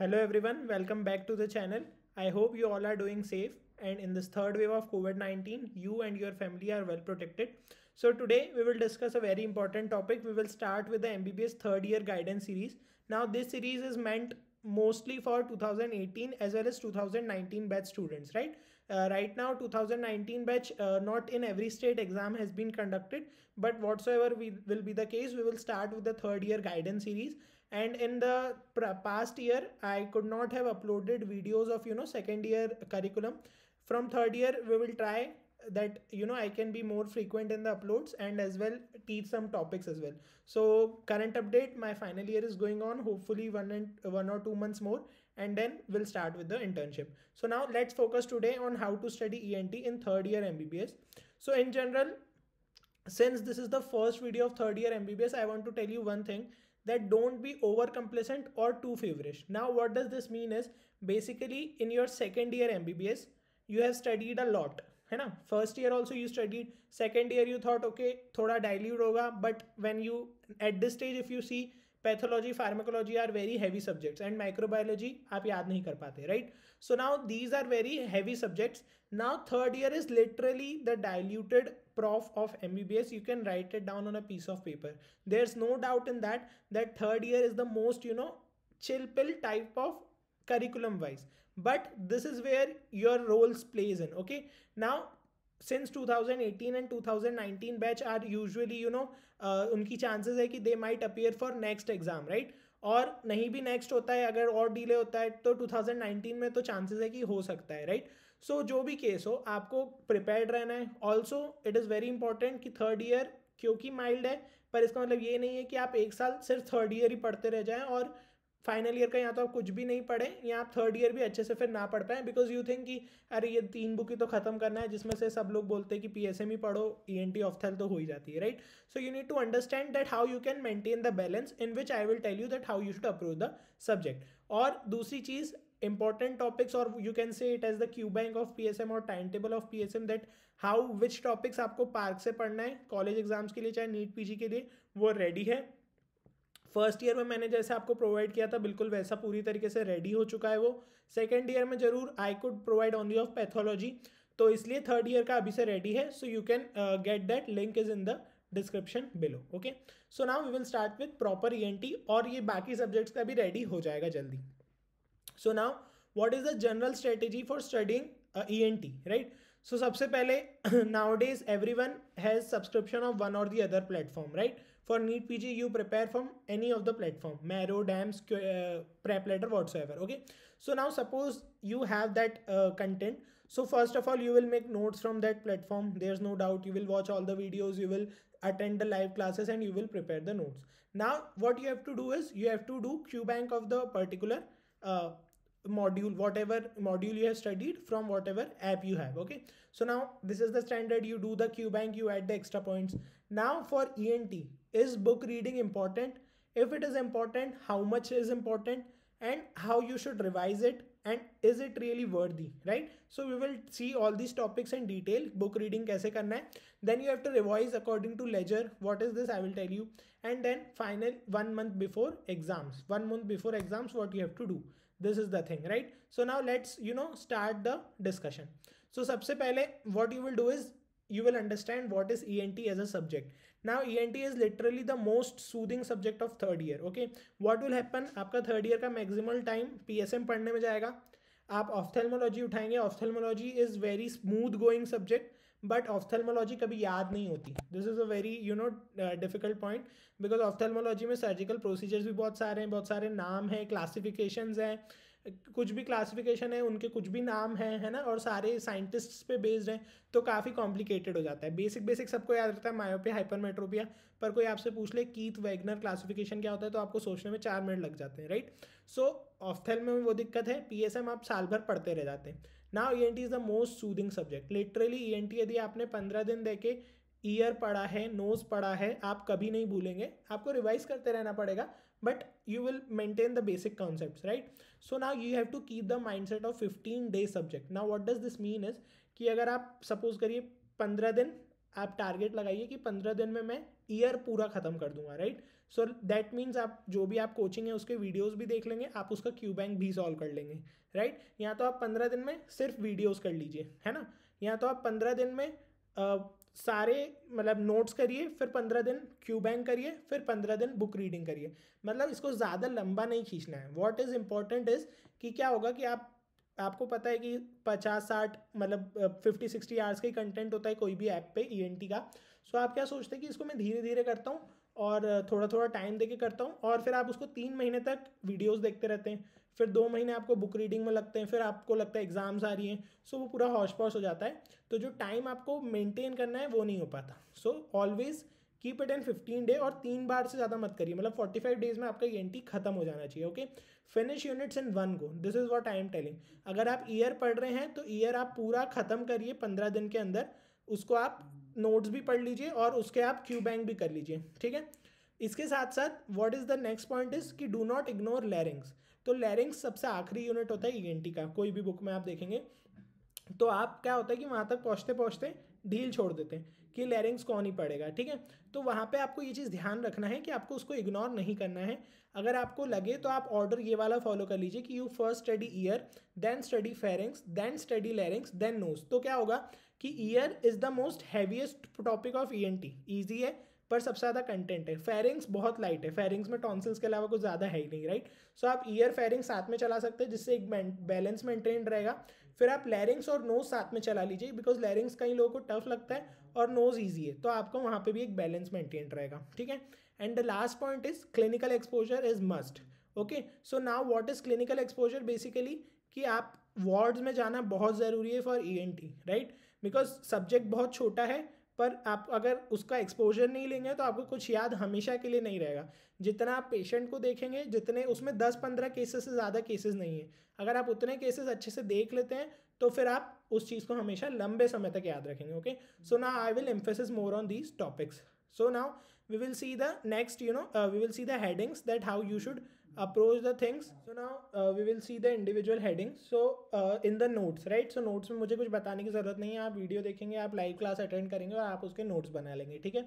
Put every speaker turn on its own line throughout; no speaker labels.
Hello everyone, welcome back to the channel. I hope you all are doing safe and in this third wave of COVID-19, you and your family are well protected. So today we will discuss a very important topic. We will start with the MBBS third year guidance series. Now this series is meant mostly for 2018 as well as 2019 batch students, right? Uh, right now 2019 batch uh, not in every state exam has been conducted but whatsoever we will be the case we will start with the third year guidance series and in the past year i could not have uploaded videos of you know second year curriculum from third year we will try that you know i can be more frequent in the uploads and as well teach some topics as well so current update my final year is going on hopefully one and one or two months more and then we'll start with the internship. So now let's focus today on how to study ENT in third year MBBS. So in general, since this is the first video of third year MBBS, I want to tell you one thing that don't be over complacent or too feverish. Now what does this mean is basically in your second year MBBS, you have studied a lot. है ना First year also you studied. Second year you thought okay, thoda dilute hoga, but when you at this stage if you see pathology pharmacology are very heavy subjects and microbiology आप याद नहीं कर पाते right so now these are very heavy subjects now third year is literally the diluted prof of M B B S you can write it down on a piece of paper there is no doubt in that that third year is the most you know chill pill type of curriculum wise but this is where your roles plays in okay now since 2018 and 2019 batch are usually you know uh, उनकी chances है कि they might appear for next exam right और नहीं भी next होता है अगर और डिले होता है तो 2019 में तो चांसेस है कि हो सकता है राइट right? सो so, जो भी केस हो आपको प्रिपेयर्ड रहना है also it is very important कि थर्ड ईयर क्योंकि माइल्ड है पर इसका मतलब ये नहीं है कि आप एक साल सिर्फ थर्ड ईयर ही पढ़ते रह जाएं और फाइनल ईयर का यहाँ तो आप कुछ भी नहीं पढ़े या आप थर्ड ईयर भी अच्छे से फिर ना पढ़ पाए बिकॉज यू थिंक कि अरे ये तीन बुक ही तो ख़त्म करना है जिसमें से सब लोग बोलते हैं कि पी एस एम ही पढ़ो ई एन टी ऑफ्थल तो हो ही जाती है right so you need to understand that how you can maintain the balance in which I will tell you that how you should approach the subject और दूसरी चीज़ topics और you can say it as the Q bank of P S M और time table of P S M that how which topics आपको पार्क से पढ़ना है कॉलेज एग्जाम्स के लिए चाहे नीट पी जी के लिए वो रेडी है फर्स्ट ईयर में मैंने जैसे आपको प्रोवाइड किया था बिल्कुल वैसा पूरी तरीके से रेडी हो चुका है वो सेकेंड ईयर में जरूर I could provide only of pathology तो इसलिए थर्ड ईयर का अभी से रेडी है so you can get that link is in the description below okay so now we will start with proper E और ये बाकी सब्जेक्ट्स का भी रेडी हो जाएगा जल्दी so now what is the general strategy for studying E N T right so सबसे पहले nowadays everyone has subscription of one और the other platform right For NEET PG, you prepare from any of the platform, Marrow, DAMS, uh, Prep Letter, whatsoever. Okay. So now suppose you have that uh, content. So first of all, you will make notes from that platform. There's no doubt you will watch all the videos, you will attend the live classes and you will prepare the notes. Now what you have to do is you have to do QBank of the particular uh, module whatever module you have studied from whatever app you have okay so now this is the standard you do the Q bank, you add the extra points now for ent is book reading important? If it is important, how much is important? And how you should revise it? And is it really worthy, right? So we will see all these topics in detail. Book reading kaise karna hai. Then you have to revise according to ledger. What is this? I will tell you. And then final one month before exams. One month before exams, what you have to do. This is the thing, right? So now let's you know start the discussion. So पहले what what you will do is you will understand what is ent as a subject E N T is literally the most soothing subject of third year okay what will happen आपका third year का time P S M पढ़ने में जाएगा आप ophthalmology उठाएंगे ophthalmology is very smooth going subject but ophthalmology कभी याद नहीं होती this is a very you know difficult point because ophthalmology में सर्जिकल प्रोसीजर्स भी बहुत सारे हैं बहुत सारे नाम हैं क्लासिफिकेशन हैं कुछ भी क्लासिफिकेशन है उनके कुछ भी नाम हैं है ना और सारे साइंटिस्ट्स पे बेस्ड हैं तो काफ़ी कॉम्प्लिकेटेड हो जाता है बेसिक बेसिक सबको याद रहता है मायोपिया हाइपरमेट्रोपिया पर कोई आपसे पूछ ले कीथ वैगनर क्लासिफिकेशन क्या होता है तो आपको सोचने में चार मिनट लग जाते हैं राइट सो ऑफ्थेल में वो दिक्कत है पी आप साल भर पढ़ते रह जाते हैं now E N T is the most soothing subject literally E N T यदि आपने पंद्रह दिन दे के ईयर पढ़ा है नोज़ पढ़ा है आप कभी नहीं भूलेंगे आपको रिवाइज करते रहना पड़ेगा but you will maintain the basic concepts right so now you have to keep the mindset of 15 day subject now what does this mean is कि अगर आप सपोज करिए पंद्रह दिन आप टारगेट लगाइए कि पंद्रह दिन में मैं ईयर पूरा ख़त्म कर दूंगा राइट सो दैट मीन्स आप जो भी आप कोचिंग है उसके वीडियोस भी देख लेंगे आप उसका क्यू बैंक भी सॉल्व कर लेंगे राइट right? या तो आप पंद्रह दिन में सिर्फ वीडियोस कर लीजिए है ना या तो आप पंद्रह दिन में सारे मतलब नोट्स करिए फिर पंद्रह दिन क्यू बैंक करिए फिर पंद्रह दिन बुक रीडिंग करिए मतलब इसको ज़्यादा लंबा नहीं खींचना है वॉट इज़ इम्पॉर्टेंट इज़ कि क्या होगा कि आप आपको पता है कि पचास साठ मतलब फिफ्टी सिक्सटी आवर्स का ही कंटेंट होता है कोई भी ऐप पे ई e का सो आप क्या सोचते हैं कि इसको मैं धीरे धीरे करता हूँ और थोड़ा थोड़ा टाइम दे के करता हूँ और फिर आप उसको तीन महीने तक वीडियोज़ देखते रहते हैं फिर दो महीने आपको बुक रीडिंग में लगते हैं फिर आपको लगता है एग्ज़ाम्स आ रही हैं सो वो पूरा हॉश पॉश हो जाता है तो जो टाइम आपको मेंटेन करना है वो नहीं हो पाता so always keep it in fifteen day और तीन बार से ज़्यादा मत करिए मतलब फोर्टी फाइव डेज में आपका ई e खत्म हो जाना चाहिए okay finish units in one go this is what I am telling अगर आप ईयर पढ़ रहे हैं तो ईयर आप पूरा ख़त्म करिए पंद्रह दिन के अंदर उसको आप नोट्स भी पढ़ लीजिए और उसके आप क्यू बैंक भी कर लीजिए ठीक है इसके साथ साथ what is the next point is कि डू नॉट इग्नोर लैरिंग्स तो लैरिंग्स सबसे आखिरी यूनिट होता है ई e का कोई भी बुक में आप देखेंगे तो आप क्या होता है कि वहाँ तक पहुँचते पहुँचते ढील छोड़ देते हैं कि लैरिंग्स कौन ही पड़ेगा ठीक है तो वहाँ पे आपको ये चीज़ ध्यान रखना है कि आपको उसको इग्नोर नहीं करना है अगर आपको लगे तो आप ऑर्डर ये वाला फॉलो कर लीजिए कि you first study ear then study pharynx then study larynx then nose तो क्या होगा कि ear is the most heaviest topic of E N T easy है पर सबसे ज़्यादा कंटेंट है फेरिंग्स बहुत लाइट है फेरिंग्स में टॉन्सिल्स के अलावा कुछ ज़्यादा है ही नहीं राइट सो आप ईयर फेरिंग्स साथ में चला सकते हैं जिससे एक बैलेंस मेंटेन रहेगा फिर आप लैरिंग्स और नोज साथ में चला लीजिए बिकॉज लैरिंग्स कई लोगों को टफ लगता है और नोज ईजी है तो आपको वहाँ पर भी एक बैलेंस मेंटेन रहेगा ठीक है and the last point is clinical exposure is must okay so now what is clinical exposure basically कि आप वार्ड्स में जाना बहुत ज़रूरी है for E N T right because subject बहुत छोटा है पर आप अगर उसका एक्सपोजर नहीं लेंगे तो आपको कुछ याद हमेशा के लिए नहीं रहेगा जितना आप पेशेंट को देखेंगे जितने उसमें दस पंद्रह केसेस से ज़्यादा केसेस नहीं है अगर आप उतने केसेस अच्छे से देख लेते हैं तो फिर आप उस चीज़ को हमेशा लंबे समय तक याद रखेंगे ओके सो ना I will emphasis more on these topics so now we will see the next you know we will see the headings that how you should approach the things so now we will see the individual heading so in the notes right so notes में मुझे कुछ बताने की ज़रूरत नहीं है आप video देखेंगे आप लाइव क्लास अटेंड करेंगे और आप उसके नोट्स बना लेंगे ठीक है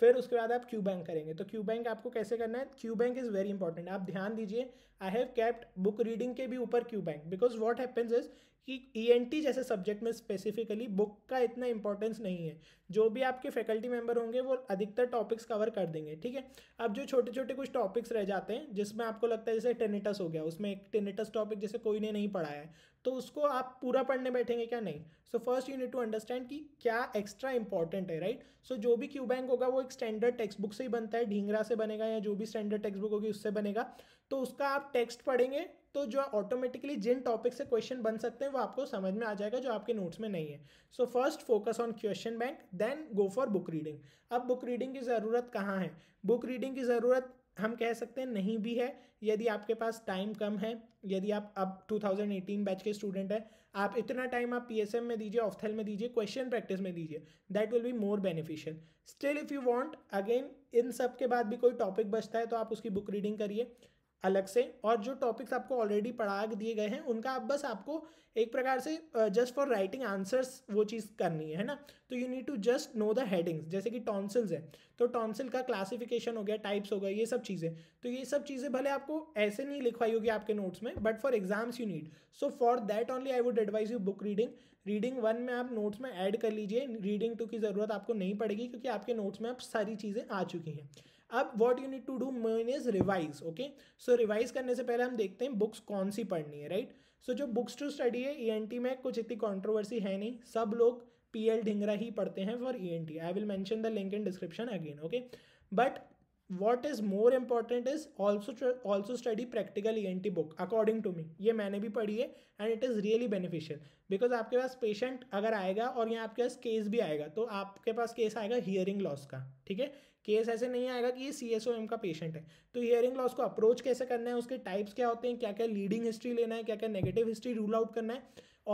फिर उसके बाद आप क्यू बैंक करेंगे तो क्यू बैंक आपको कैसे करना है Q bank is very important आप ध्यान दीजिए I have kept book reading के भी ऊपर Q bank because what happens is कि ई e जैसे सब्जेक्ट में स्पेसिफिकली बुक का इतना इंपॉर्टेंस नहीं है जो भी आपके फैकल्टी मेंबर होंगे वो अधिकतर टॉपिक्स कवर कर देंगे ठीक है अब जो छोटे छोटे कुछ टॉपिक्स रह जाते हैं जिसमें आपको लगता है जैसे टेनेटस हो गया उसमें एक टेनेटस टॉपिक जैसे कोई ने नहीं पढ़ा है तो उसको आप पूरा पढ़ने बैठेंगे क्या नहीं so first you need to understand कि क्या एक्स्ट्रा इंपॉर्टेंट है राइट right? सो so, जो भी क्यू बैंक होगा वो एक स्टैंडर्ड टेक्स्ट बुक से ही बनता है ढींगरा से बनेगा या जो भी स्टैंडर्ड टेक्स्ट बुक होगी उससे बनेगा तो उसका आप टेक्स्ट पढ़ेंगे तो जो ऑटोमेटिकली जिन टॉपिक से क्वेश्चन बन सकते हैं वो आपको समझ में आ जाएगा जो आपके नोट्स में नहीं है so first focus on question bank then go for book reading अब बुक रीडिंग की ज़रूरत कहाँ है बुक रीडिंग की ज़रूरत हम कह सकते हैं नहीं भी है यदि आपके पास टाइम कम है यदि आप अब 2018 बैच के स्टूडेंट हैं आप इतना टाइम आप पीएसएम में दीजिए ऑफ्थेल में दीजिए क्वेश्चन प्रैक्टिस में दीजिए that will be more beneficial still if you want again इन सब के बाद भी कोई टॉपिक बचता है तो आप उसकी बुक रीडिंग करिए अलग से और जो टॉपिक्स आपको ऑलरेडी पढ़ा दिए गए हैं उनका आप बस आपको एक प्रकार से जस्ट फॉर राइटिंग आंसर्स वो चीज़ करनी है ना तो you need to just know the headings जैसे कि टॉन्सिल्स है तो टॉन्सिल का क्लासिफिकेशन हो गया टाइप्स हो गया ये सब चीज़ें तो ये सब चीज़ें भले आपको ऐसे नहीं लिखवाई होगी आपके नोट्स में but for exams you need so for that only I would advise you book reading reading one में आप नोट्स में ऐड कर लीजिए रीडिंग टू की ज़रूरत आपको नहीं पड़ेगी क्योंकि आपके नोट्स में अब सारी चीज़ें आ चुकी हैं अब what you need to do main is revise okay so revise करने से पहले हम देखते हैं बुक्स कौन सी पढ़नी है राइट right? सो so, जो बुक्स टू स्टडी है ई e में कुछ इतनी कॉन्ट्रोवर्सी है नहीं सब लोग पी एल ढिंगरा ही पढ़ते हैं for E N T I will mention the link in description again okay but what is more important is also also study practical E N T book according to me ये मैंने भी पढ़ी है and it is really beneficial because आपके पास patient अगर आएगा और यहाँ आपके पास केस भी आएगा तो आपके पास केस आएगा हियरिंग लॉस का ठीक है केस ऐसे नहीं आएगा कि ये सी एस ओ एम का पेशेंट है तो हियरिंग लॉस को अप्रोच कैसे करना है उसके टाइप्स क्या होते हैं क्या क्या लीडिंग हिस्ट्री लेना है क्या क्या नेगेटिव हिस्ट्री रूल आउट करना है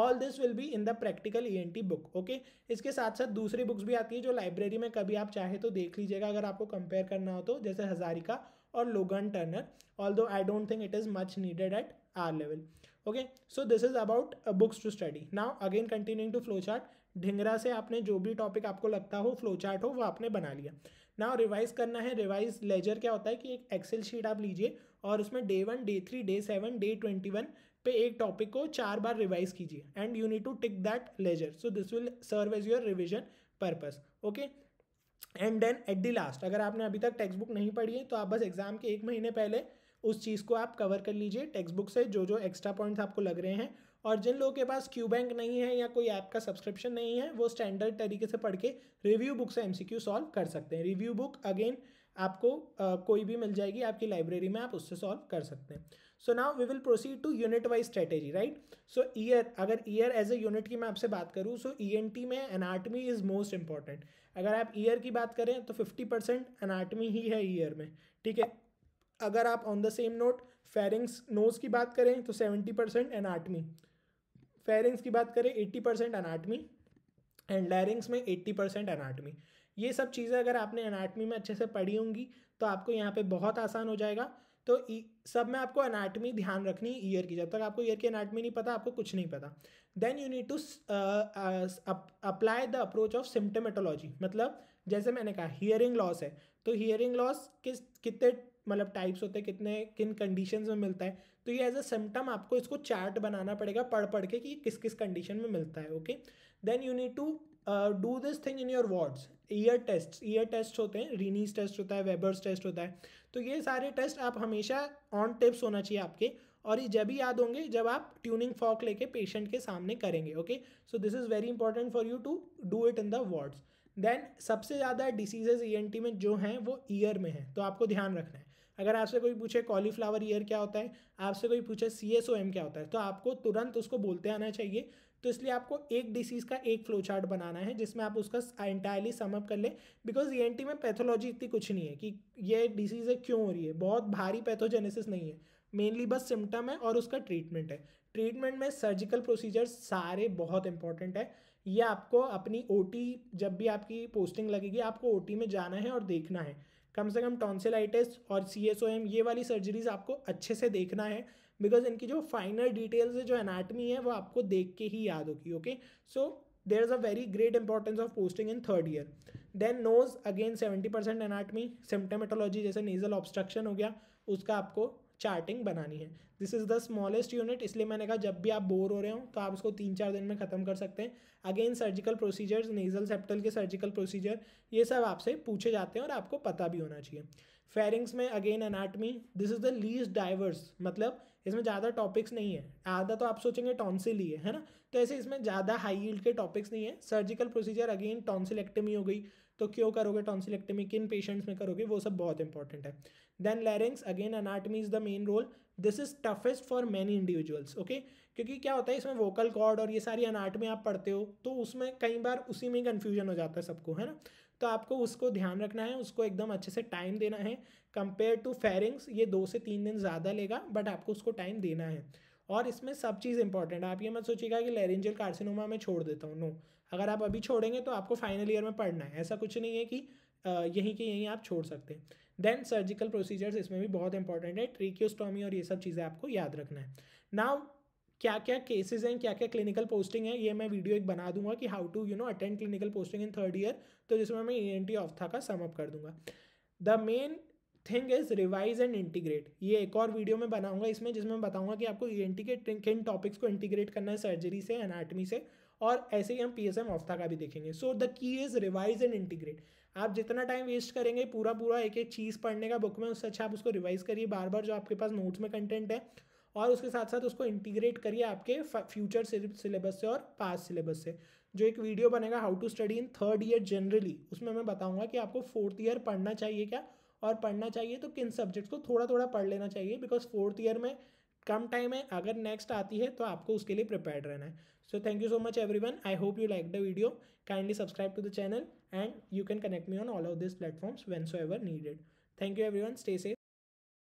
all this will be in the practical E N T book okay इसके साथ साथ दूसरी बुक्स भी आती है जो लाइब्रेरी में कभी आप चाहे तो देख लीजिएगा अगर आपको कंपेयर करना हो तो जैसे हजारिका और लोगन Turner although I don't think it is much needed at our level okay so this is about books to study now again continuing to flow chart Dhingra से आपने जो भी टॉपिक आपको लगता हो फ्लो चार्ट हो वो आपने बना लिया नाउ रिवाइज करना है रिवाइज लेजर क्या होता है कि एक एक्सेल शीट आप लीजिए और उसमें day one day three day seven day twenty one पे एक टॉपिक को चार बार रिवाइज कीजिए and you need to tick that ledger so this will serve as your revision purpose okay and then at the last अगर आपने अभी तक टेक्स्ट बुक नहीं पढ़ी है तो आप बस एग्जाम के एक महीने पहले उस चीज़ को आप कवर कर लीजिए टेक्स्ट बुक से जो जो एक्स्ट्रा पॉइंट्स आपको लग रहे हैं और जिन लोगों के पास क्यू बैंक नहीं है या कोई ऐप का सब्सक्रिप्शन नहीं है वो स्टैंडर्ड तरीके से पढ़ के रिव्यू बुक से क्यू सॉल्व कर सकते हैं रिव्यू बुक अगेन आपको आ, कोई भी मिल जाएगी आपकी लाइब्रेरी में आप उससे सॉल्व कर सकते हैं so now we will proceed to unit wise strategy right so ear अगर ईयर एज ए यूनिट की मैं आपसे बात करूँ सो ई एन टी में एनाटमी इज़ मोस्ट इंपॉर्टेंट अगर आप ईयर की बात करें तो फिफ्टी परसेंट एनाटमी ही है ईयर में ठीक है अगर आप on the same note pharynx nose की बात करें तो सेवेंटी परसेंट एनाटमी फेरिंग्स की बात करें eighty percent anatomy and larynx में एट्टी परसेंट अनाटमी ये सब चीज़ें अगर आपने अनाटमी में अच्छे से पढ़ी होंगी तो आपको यहाँ पे बहुत आसान हो जाएगा तो सब में आपको अनाटमी ध्यान रखनी ईयर की जब तक आपको ईयर की अनाटमी नहीं पता आपको कुछ नहीं पता then you need to apply the approach of symptomatology मतलब जैसे मैंने कहा हियरिंग लॉस है तो हियरिंग लॉस किस कितने मतलब टाइप्स होते हैं कितने किन कंडीशंस में मिलता है तो ये एज अ सिम्टम आपको इसको चार्ट बनाना पड़ेगा पढ़ पढ़ के कि किस किस कंडीशन में मिलता है okay then you need to do this thing in your wards ear test ear test होते हैं रीनीस टेस्ट होता है वेबर्स टेस्ट होता है तो ये सारे टेस्ट आप हमेशा ऑन टिप्स होना चाहिए आपके और ये जब ही याद होंगे जब आप ट्यूनिंग फॉक लेके पेशेंट के सामने करेंगे okay so this is very important for you to do it in the wards then सबसे ज़्यादा डिसीजेज ई में जो हैं वो ईयर में हैं तो आपको ध्यान रखना है अगर आपसे कोई पूछे कॉलीफ्लावर ईयर क्या होता है आपसे कोई पूछे सी एस ओ एम क्या होता है तो आपको तुरंत उसको बोलते आना चाहिए तो इसलिए आपको एक डिसीज़ का एक फ्लो चार्ट बनाना है जिसमें आप उसका एंटायरली समअप कर लें बिकॉज ई एन टी में पैथोलॉजी इतनी कुछ नहीं है कि ये डिसीज़ें क्यों हो रही है बहुत भारी पैथोजेनेसिस नहीं है मेनली बस सिम्टम है और उसका ट्रीटमेंट है ट्रीटमेंट में सर्जिकल प्रोसीजर सारे बहुत इंपॉर्टेंट है ये आपको अपनी ओ जब भी आपकी पोस्टिंग लगेगी आपको ओ में जाना है और देखना है कम से कम टॉन्सिलाइटिस और सी एस ओ एम ये वाली सर्जरीज आपको अच्छे से देखना है बिकॉज इनकी जो फाइनल डिटेल्स जो एनाटमी है वो आपको देख के ही याद होगी okay so there is a very great importance of posting in third year then nose again seventy percent anatomy symptomatology जैसे नेजल ऑब्स्ट्रक्शन हो गया उसका आपको चार्टिंग बनानी है this is the smallest unit इसलिए मैंने कहा जब भी आप बोर हो रहे हो तो आप उसको तीन चार दिन में ख़त्म कर सकते हैं again surgical procedures nasal septal के सर्जिकल प्रोसीजर ये सब आपसे पूछे जाते हैं और आपको पता भी होना चाहिए फेरिंग्स में again anatomy this is the least diverse मतलब इसमें ज़्यादा टॉपिक्स नहीं है आधा तो आप सोचेंगे टॉन्सिल ही है है ना तो ऐसे इसमें ज़्यादा हाई हील्ड के टॉपिक्स नहीं है सर्जिकल प्रोसीजर अगेन टॉन्सिलेक्टमी हो गई तो क्यों करोगे टॉन्सिलेक्टमी किन पेशेंट्स में करोगे वो सब बहुत इंपॉर्टेंट है then larynx again anatomy is the main role this is toughest for many individuals okay क्योंकि क्या होता है इसमें वोकल कॉर्ड और ये सारी अनाटमी आप पढ़ते हो तो उसमें कई बार उसी में कन्फ्यूजन हो जाता है सबको है ना तो आपको उसको ध्यान रखना है उसको एकदम अच्छे से टाइम देना है कंपेयर टू फेरिंग्स ये दो से तीन दिन ज़्यादा लेगा बट आपको उसको टाइम देना है और इसमें सब चीज़ इंपॉर्टेंट है आप ये मत सोचिएगा कि लेरेंजल कार्सिनोमा में छोड़ देता हूँ नो अगर आप अभी छोड़ेंगे तो आपको फाइनल ईयर में पढ़ना है ऐसा कुछ नहीं है कि यहीं के यहीं आप छोड़ सकते हैं देन सर्जिकल प्रोसीजर्स इसमें भी बहुत इंपॉर्टेंट है ट्रीक्योस्टोमी और ये सब चीज़ें आपको याद रखना है नाउ क्या क्या केसेस हैं क्या क्या क्लिनिकल पोस्टिंग है ये मैं वीडियो एक बना दूंगा कि how to you know attend clinical posting in third year तो जिसमें मैं ई एन टी ऑफ था का समअप कर दूंगा the main thing is revise and integrate ये एक और वीडियो में बनाऊंगा इसमें जिसमें मैं बताऊंगा कि आपको ई एन टी के किन टॉपिक्स को इंटीग्रेट करना है सर्जरी से एनाटमी से और ऐसे ही हम पी एस एम ऑफ्था का भी देखेंगे so the key is revise and integrate आप जितना टाइम वेस्ट करेंगे पूरा पूरा एक एक चीज़ पढ़ने का बुक में उससे अच्छा आप उसको रिवाइज करिए बार बार जो आपके पास नोट्स में कंटेंट है और उसके साथ साथ उसको इंटीग्रेट करिए आपके फ्यूचर सिलेबस से और पास सिलेबस से जो एक वीडियो बनेगा how to study in third year generally उसमें मैं बताऊंगा कि आपको फोर्थ ईयर पढ़ना चाहिए क्या और पढ़ना चाहिए तो किन सब्जेक्ट्स को थोड़ा थोड़ा पढ़ लेना चाहिए बिकॉज फोर्थ ईयर में कम टाइम है अगर नेक्स्ट आती है तो आपको उसके लिए प्रिपेयर रहना है so thank you so much everyone I hope you like the video kindly subscribe to the channel and you can connect me on all of this platforms when so ever needed thank you everyone stay safe